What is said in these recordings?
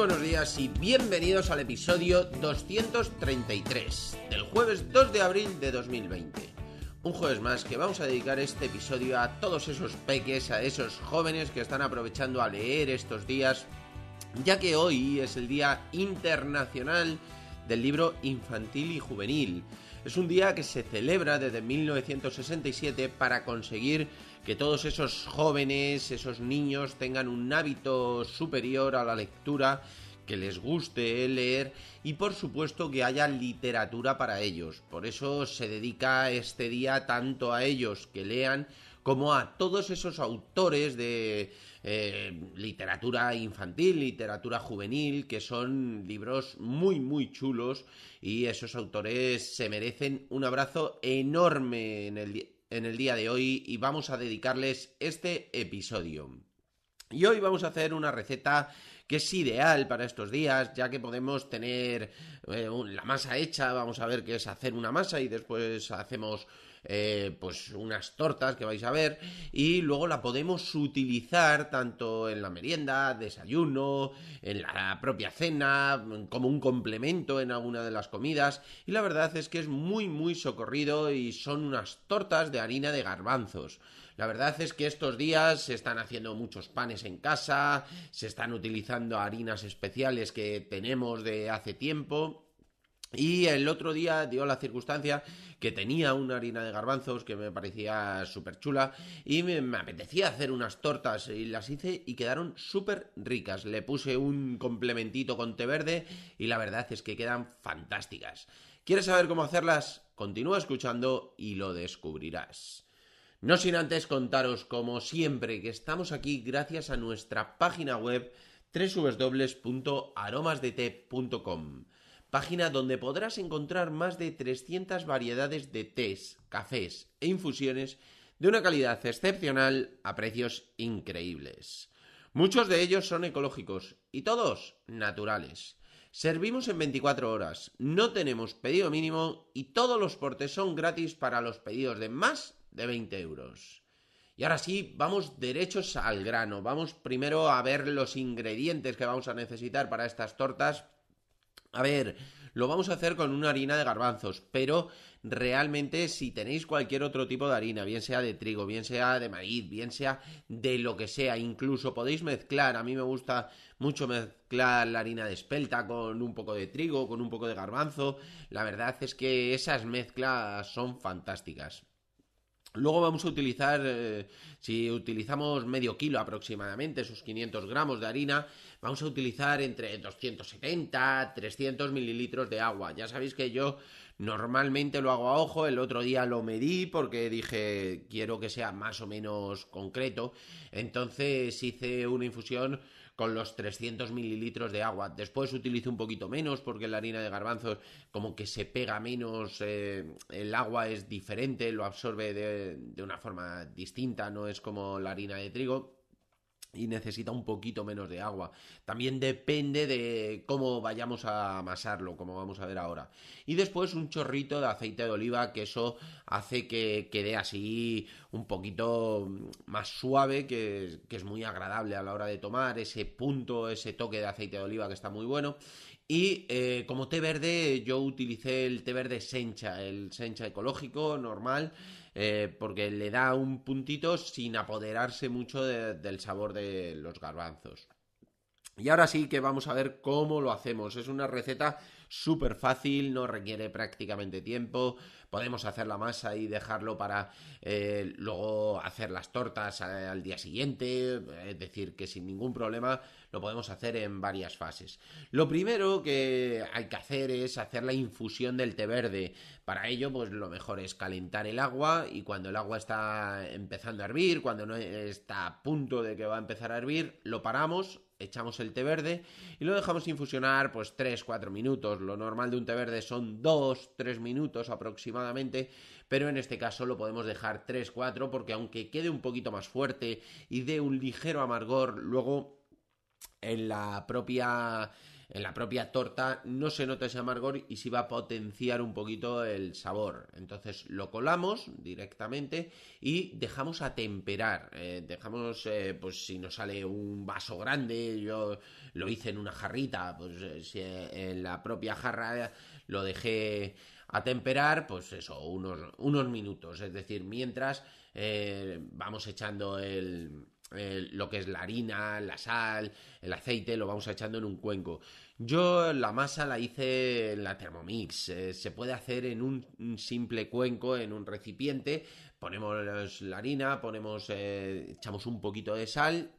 buenos días y bienvenidos al episodio 233 del jueves 2 de abril de 2020. Un jueves más que vamos a dedicar este episodio a todos esos peques, a esos jóvenes que están aprovechando a leer estos días, ya que hoy es el Día Internacional del Libro Infantil y Juvenil. Es un día que se celebra desde 1967 para conseguir que todos esos jóvenes, esos niños tengan un hábito superior a la lectura, que les guste leer y por supuesto que haya literatura para ellos. Por eso se dedica este día tanto a ellos que lean como a todos esos autores de eh, literatura infantil, literatura juvenil, que son libros muy, muy chulos y esos autores se merecen un abrazo enorme en el, día en el día de hoy y vamos a dedicarles este episodio. Y hoy vamos a hacer una receta que es ideal para estos días, ya que podemos tener eh, la masa hecha, vamos a ver qué es hacer una masa y después hacemos eh, pues unas tortas que vais a ver y luego la podemos utilizar tanto en la merienda, desayuno, en la propia cena, como un complemento en alguna de las comidas y la verdad es que es muy muy socorrido y son unas tortas de harina de garbanzos. La verdad es que estos días se están haciendo muchos panes en casa, se están utilizando harinas especiales que tenemos de hace tiempo y el otro día dio la circunstancia que tenía una harina de garbanzos que me parecía súper chula y me, apetecía hacer unas tortas y las hice y quedaron súper ricas. Le puse un complementito con té verde y la verdad es que quedan fantásticas. ¿Quieres saber cómo hacerlas? Continúa escuchando y lo descubrirás. No sin antes contaros, como siempre, que estamos aquí gracias a nuestra página web www.aromasdete.com página donde podrás encontrar más de 300 variedades de tés, cafés e infusiones de una calidad excepcional a precios increíbles. Muchos de ellos son ecológicos y todos naturales. Servimos en 24 horas, no tenemos pedido mínimo y todos los portes son gratis para los pedidos de más de 20 euros. Y ahora sí, vamos derechos al grano. Vamos primero a ver los ingredientes que vamos a necesitar para estas tortas, a ver, lo vamos a hacer con una harina de garbanzos, pero realmente si tenéis cualquier otro tipo de harina, bien sea de trigo, bien sea de maíz, bien sea de lo que sea, incluso podéis mezclar, a mí me gusta mucho mezclar la harina de espelta con un poco de trigo, con un poco de garbanzo, la verdad es que esas mezclas son fantásticas. Luego vamos a utilizar, eh, si utilizamos medio kilo aproximadamente, sus 500 gramos de harina, vamos a utilizar entre 270, 300 mililitros de agua. Ya sabéis que yo normalmente lo hago a ojo, el otro día lo medí porque dije quiero que sea más o menos concreto. Entonces hice una infusión con los 300 mililitros de agua. Después utilizo un poquito menos porque la harina de garbanzos como que se pega menos, eh, el agua es diferente, lo absorbe de una forma distinta, no es como la harina de trigo y necesita un poquito menos de agua. También depende de cómo vayamos a amasarlo, como vamos a ver ahora. Y después un chorrito de aceite de oliva, que eso hace que quede así un poquito más suave, que, es muy agradable a la hora de tomar ese punto, ese toque de aceite de oliva que está muy bueno. Y eh, como té verde, yo utilicé el té verde Sencha, el Sencha ecológico normal, eh, porque le da un puntito sin apoderarse mucho del sabor de los garbanzos. Y ahora sí que vamos a ver cómo lo hacemos. Es una receta súper fácil, no requiere prácticamente tiempo. Podemos hacer la masa y dejarlo para eh, luego hacer las tortas eh, al día siguiente. Es decir, que sin ningún problema lo podemos hacer en varias fases. Lo primero que hay que hacer es hacer la infusión del té verde. Para ello, pues lo mejor es calentar el agua y cuando el agua está empezando a hervir, cuando no está a punto de que va a empezar a hervir, lo paramos echamos el té verde y lo dejamos infusionar pues 3-4 minutos. Lo normal de un té verde son 2-3 minutos aproximadamente, pero en este caso lo podemos dejar 3-4 porque aunque quede un poquito más fuerte y dé un ligero amargor, luego en la propia en la propia torta no se nota ese amargor y sí va a potenciar un poquito el sabor. Entonces lo colamos directamente y dejamos a temperar. Eh, dejamos, eh, pues si nos sale un vaso grande, yo lo hice en una jarrita, pues eh, si en la propia jarra lo dejé a temperar, pues eso, unos, unos minutos. Es decir, mientras vamos echando el lo que es la harina, la sal, el aceite, lo vamos echando en un cuenco. Yo la masa la hice en la Thermomix. Eh, se puede hacer en un, simple cuenco, en un recipiente. Ponemos la harina, ponemos, eh, echamos un poquito de sal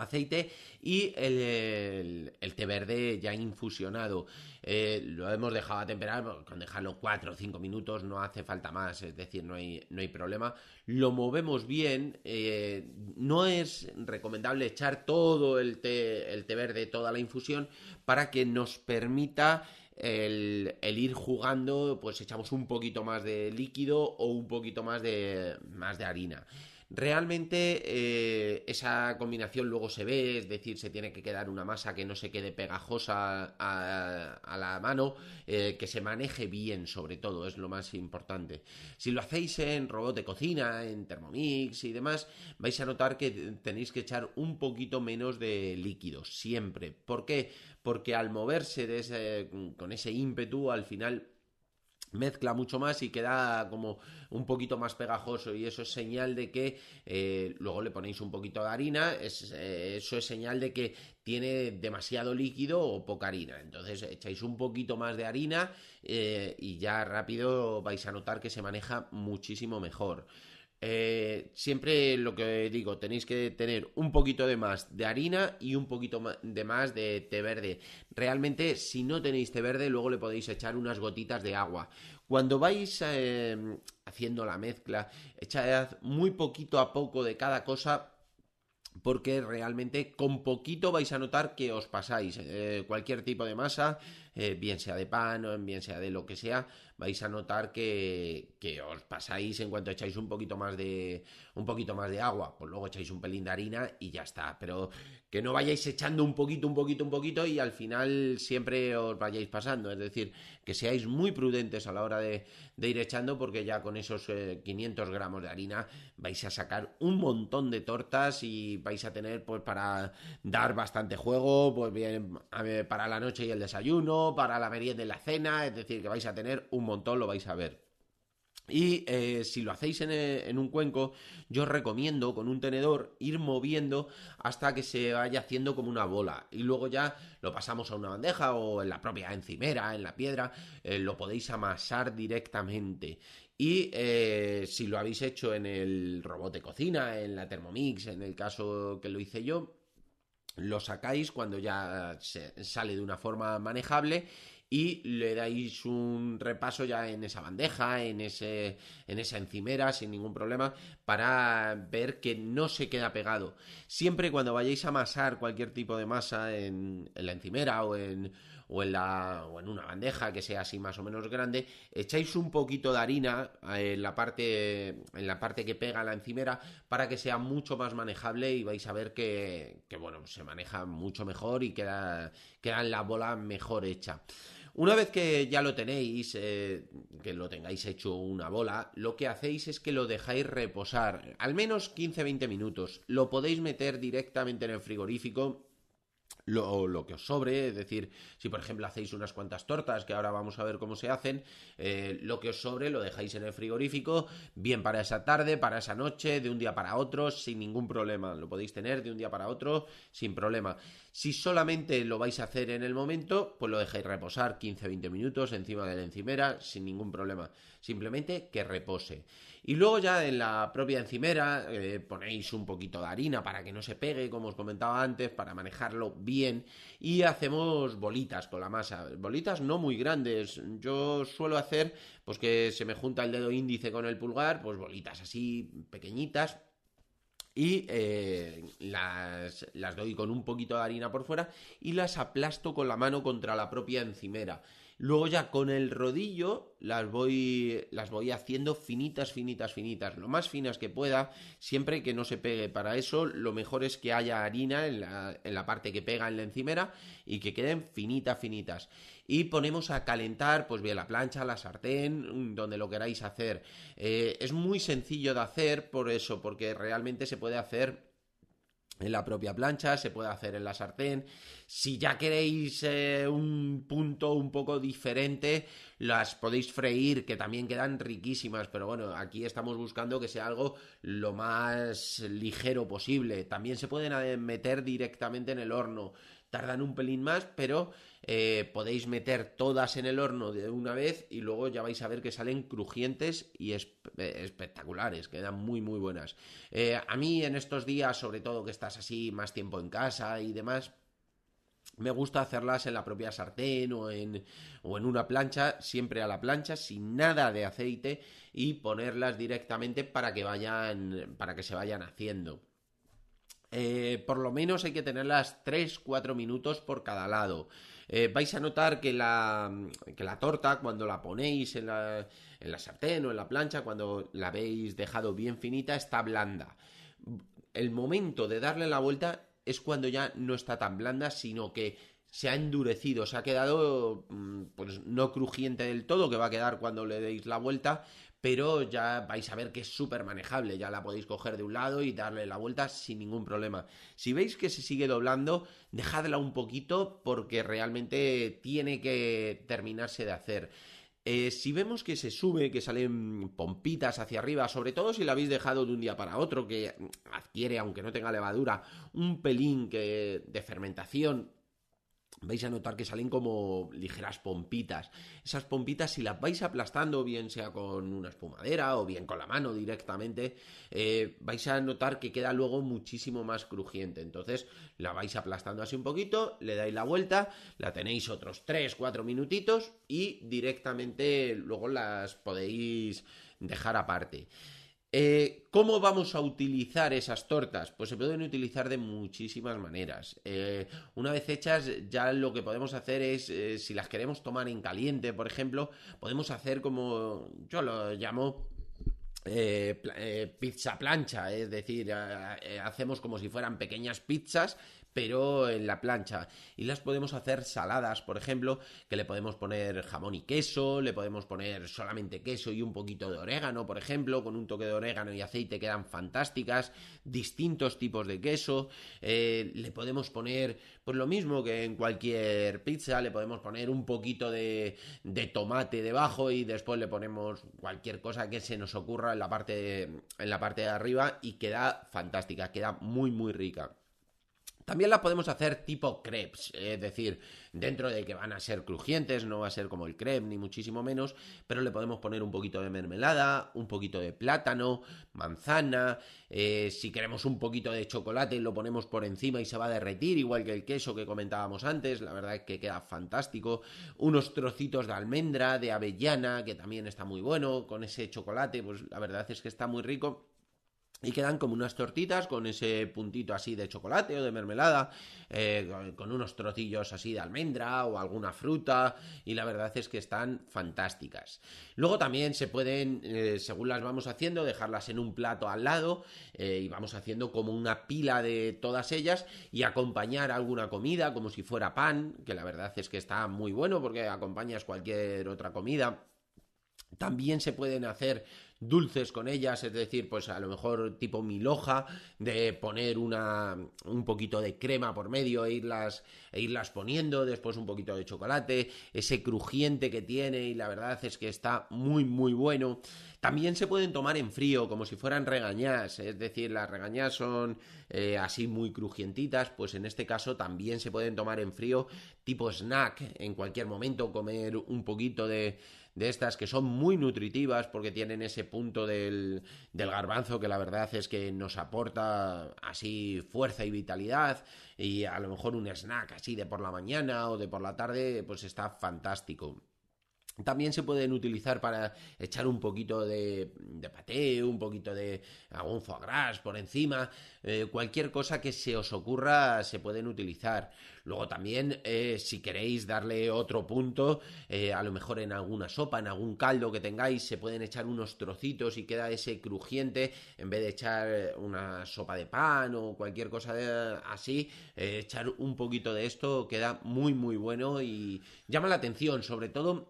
aceite y el, té verde ya infusionado. Eh, lo hemos dejado a temperar, con dejarlo 4 o 5 minutos no hace falta más, es decir, no hay, no hay problema. Lo movemos bien, eh, no es recomendable echar todo el té, el té verde, toda la infusión, para que nos permita el, el, ir jugando, pues echamos un poquito más de líquido o un poquito más de, más de harina. Realmente eh, esa combinación luego se ve, es decir, se tiene que quedar una masa que no se quede pegajosa a, la mano, eh, que se maneje bien sobre todo, es lo más importante. Si lo hacéis en robot de cocina, en Thermomix y demás, vais a notar que tenéis que echar un poquito menos de líquido, siempre. ¿Por qué? Porque al moverse con ese ímpetu, al final mezcla mucho más y queda como un poquito más pegajoso y eso es señal de que eh, luego le ponéis un poquito de harina eh, eso es señal de que tiene demasiado líquido o poca harina entonces echáis un poquito más de harina eh, y ya rápido vais a notar que se maneja muchísimo mejor eh, siempre lo que digo, tenéis que tener un poquito de más de harina y un poquito de más de té verde. Realmente, si no tenéis té verde, luego le podéis echar unas gotitas de agua. Cuando vais em, haciendo la mezcla, echad muy poquito a poco de cada cosa porque realmente con poquito vais a notar que os pasáis eh, cualquier tipo de masa eh, bien sea de pan o bien sea de lo que sea, vais a notar que, que, os pasáis en cuanto echáis un poquito más de un poquito más de agua, pues luego echáis un pelín de harina y ya está, pero que no vayáis echando un poquito, un poquito, un poquito y al final siempre os vayáis pasando, es decir, que seáis muy prudentes a la hora de, ir echando porque ya con esos 500 eh, gramos de harina vais a sacar un montón de tortas y vais a tener pues para dar bastante juego, pues bien para la noche y el desayuno, para la merienda de la cena, es decir, que vais a tener un montón, lo vais a ver. Y eh, si lo hacéis eh, en, un cuenco, yo recomiendo con un tenedor ir moviendo hasta que se vaya haciendo como una bola. Y luego ya lo pasamos a una bandeja o en la propia encimera, en la piedra, eh, lo podéis amasar directamente. Y si lo habéis hecho en el robot de cocina, en la Thermomix, en el caso que lo hice yo, lo sacáis cuando ya se sale de una forma manejable y le dais un repaso ya en esa bandeja, en, ese, en esa encimera, sin ningún problema, para ver que no se queda pegado. Siempre cuando vayáis a amasar cualquier tipo de masa en la encimera o en, o en, una bandeja que sea así más o menos grande, echáis un poquito de harina eh, en la parte, en la parte que pega la encimera para que sea mucho más manejable y vais a ver que, bueno, se maneja mucho mejor y queda, la bola mejor hecha. Una vez que ya lo tenéis, eh, que lo tengáis hecho una bola, lo que hacéis es que lo dejáis reposar al menos 15-20 minutos. Lo podéis meter directamente en el frigorífico lo, lo, que os sobre, es decir, si por ejemplo hacéis unas cuantas tortas, que ahora vamos a ver cómo se hacen, eh, lo que os sobre lo dejáis en el frigorífico, bien para esa tarde, para esa noche, de un día para otro, sin ningún problema, lo podéis tener de un día para otro, sin problema. Si solamente lo vais a hacer en el momento, pues lo dejáis reposar 15-20 minutos encima de la encimera sin ningún problema. Simplemente que repose. Y luego ya en la propia encimera eh, ponéis un poquito de harina para que no se pegue, como os comentaba antes, para manejarlo bien. Y hacemos bolitas con la masa. Bolitas no muy grandes. Yo suelo hacer, pues que se me junta el dedo índice con el pulgar, pues bolitas así pequeñitas y eh, las doy con un poquito de harina por fuera y las aplasto con la mano contra la propia encimera. Luego ya con el rodillo las voy, las voy haciendo finitas, finitas, finitas, lo más finas que pueda, siempre que no se pegue. Para eso lo mejor es que haya harina en la, parte que pega en la encimera y que queden finitas, finitas. Y ponemos a calentar, pues bien, la plancha, la sartén, mm, donde lo queráis hacer. Eh, es muy sencillo de hacer por eso, porque realmente se puede hacer en la propia plancha, se puede hacer en la sartén. Si ya queréis eh, un punto un poco diferente, las podéis freír, que también quedan riquísimas, pero bueno, aquí estamos buscando que sea algo lo más ligero posible. También se pueden eh, meter directamente en el horno. Tardan un pelín más, pero eh, podéis meter todas en el horno de una vez y luego ya vais a ver que salen crujientes y eh, espectaculares, quedan muy muy buenas. Eh, a mí en estos días, sobre todo que estás así más tiempo en casa y demás, me gusta hacerlas en la propia sartén o en, o en una plancha, siempre a la plancha, sin nada de aceite y ponerlas directamente para que vayan, para que se vayan haciendo. Eh, por lo menos hay que tenerlas 3-4 minutos por cada lado. Eh, vais a notar que la, torta, cuando la ponéis en la, sartén o en la plancha, cuando la habéis dejado bien finita, está blanda. El momento de darle la vuelta es cuando ya no está tan blanda, sino que se ha endurecido, se ha quedado mm, pues no crujiente del todo, que va a quedar cuando le deis la vuelta, pero ya vais a ver que es súper manejable, ya la podéis coger de un lado y darle la vuelta sin ningún problema. Si veis que se sigue doblando, dejadla un poquito porque realmente tiene que terminarse de hacer. Eh, si vemos que se sube, que salen pompitas hacia arriba, sobre todo si la habéis dejado de un día para otro, que adquiere, aunque no tenga levadura, un pelín que, de fermentación, vais a notar que salen como ligeras pompitas. Esas pompitas, si las vais aplastando, bien sea con una espumadera o bien con la mano directamente, eh, vais a notar que queda luego muchísimo más crujiente. Entonces, la vais aplastando así un poquito, le dais la vuelta, la tenéis otros 3-4 minutitos y directamente luego las podéis dejar aparte. Eh, ¿Cómo vamos a utilizar esas tortas? Pues se pueden utilizar de muchísimas maneras. Eh, una vez hechas, ya lo que podemos hacer es, eh, si las queremos tomar en caliente, por ejemplo, podemos hacer como yo lo llamo pizza plancha, es decir, hacemos como si fueran pequeñas pizzas pero en la plancha. Y las podemos hacer saladas, por ejemplo, que le podemos poner jamón y queso, le podemos poner solamente queso y un poquito de orégano, por ejemplo, con un toque de orégano y aceite quedan fantásticas, distintos tipos de queso, eh, le podemos poner, pues lo mismo que en cualquier pizza, le podemos poner un poquito de, tomate debajo y después le ponemos cualquier cosa que se nos ocurra en la en la parte de arriba y queda fantástica, queda muy muy rica. También la podemos hacer tipo crepes, es decir, dentro de que van a ser crujientes, no va a ser como el crepe ni muchísimo menos, pero le podemos poner un poquito de mermelada, un poquito de plátano, manzana, eh, si queremos un poquito de chocolate lo ponemos por encima y se va a derretir, igual que el queso que comentábamos antes, la verdad es que queda fantástico, unos trocitos de almendra, de avellana, que también está muy bueno, con ese chocolate, pues la verdad es que está muy rico. Y quedan como unas tortitas con ese puntito así de chocolate o de mermelada, eh, con unos trocillos así de almendra o alguna fruta, y la verdad es que están fantásticas. Luego también se pueden, eh, según las vamos haciendo, dejarlas en un plato al lado eh, y vamos haciendo como una pila de todas ellas y acompañar alguna comida como si fuera pan, que la verdad es que está muy bueno porque acompañas cualquier otra comida. También se pueden hacer dulces con ellas, es decir, pues a lo mejor tipo miloja, de poner una, un poquito de crema por medio e irlas, e poniendo, después un poquito de chocolate, ese crujiente que tiene y la verdad es que está muy muy bueno. También se pueden tomar en frío, como si fueran regañas, es decir, las regañas son eh, así muy crujientitas, pues en este caso también se pueden tomar en frío tipo snack, en cualquier momento comer un poquito de de estas que son muy nutritivas porque tienen ese punto del, del garbanzo que la verdad es que nos aporta así fuerza y vitalidad y a lo mejor un snack así de por la mañana o de por la tarde pues está fantástico. También se pueden utilizar para echar un poquito de, paté, un poquito de algún foie gras por encima, eh, cualquier cosa que se os ocurra se pueden utilizar. Luego también, eh, si queréis darle otro punto, eh, a lo mejor en alguna sopa, en algún caldo que tengáis, se pueden echar unos trocitos y queda ese crujiente, en vez de echar una sopa de pan o cualquier cosa de, así, echar un poquito de esto queda muy muy bueno y llama la atención, sobre todo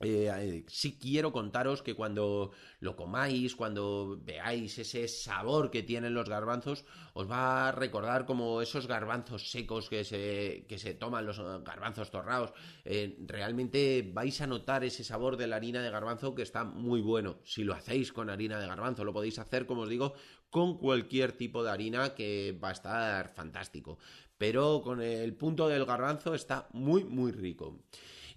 si eh, eh, sí quiero contaros que cuando lo comáis, cuando veáis ese sabor que tienen los garbanzos, os va a recordar como esos garbanzos secos que se, que se toman, los eh, garbanzos torrados. realmente vais a notar ese sabor de la harina de garbanzo que está muy bueno. Si lo hacéis con harina de garbanzo, lo podéis hacer, como os digo, con cualquier tipo de harina que va a estar fantástico. Pero con el punto del garbanzo está muy, muy rico.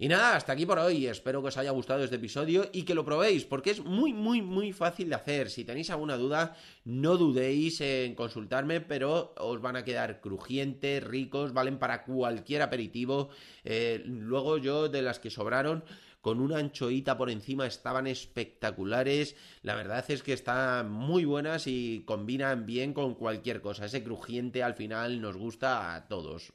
Y nada, hasta aquí por hoy. Espero que os haya gustado este episodio y que lo probéis, porque es muy, muy, muy fácil de hacer. Si tenéis alguna duda, no dudéis en consultarme, pero os van a quedar crujientes, ricos, valen para cualquier aperitivo. Eh, luego yo, de las que sobraron, con una anchoita por encima estaban espectaculares. La verdad es que están muy buenas y combinan bien con cualquier cosa. Ese crujiente al final nos gusta a todos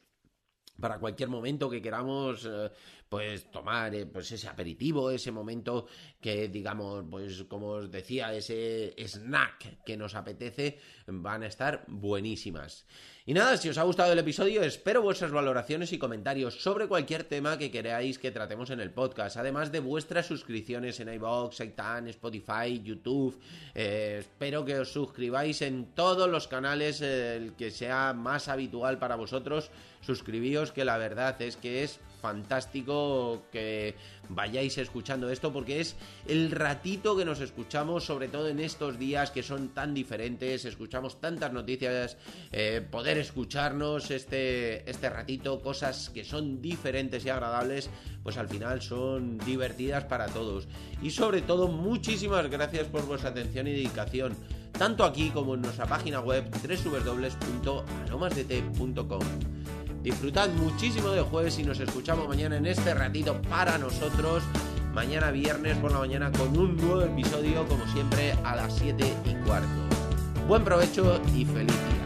para cualquier momento que queramos eh, pues tomar eh, pues ese aperitivo, ese momento que digamos, pues como os decía, ese snack que nos apetece, van a estar buenísimas. Y nada, si os ha gustado el episodio, espero vuestras valoraciones y comentarios sobre cualquier tema que queráis que tratemos en el podcast, además de vuestras suscripciones en iBox, Itan, Spotify, YouTube. Eh, espero que os suscribáis en todos los canales, eh, el que sea más habitual para vosotros. Suscribíos, que la verdad es que es fantástico que vayáis escuchando esto porque es el ratito que nos escuchamos, sobre todo en estos días que son tan diferentes, escuchamos tantas noticias, eh, poder escucharnos este, este ratito, cosas que son diferentes y agradables, pues al final son divertidas para todos. Y sobre todo, muchísimas gracias por vuestra atención y dedicación tanto aquí como en nuestra página web www.anomasdt.com. Disfrutad muchísimo del jueves y nos escuchamos mañana en este ratito para nosotros. Mañana viernes por la mañana con un nuevo episodio, como siempre, a las 7 y cuarto. Buen provecho y feliz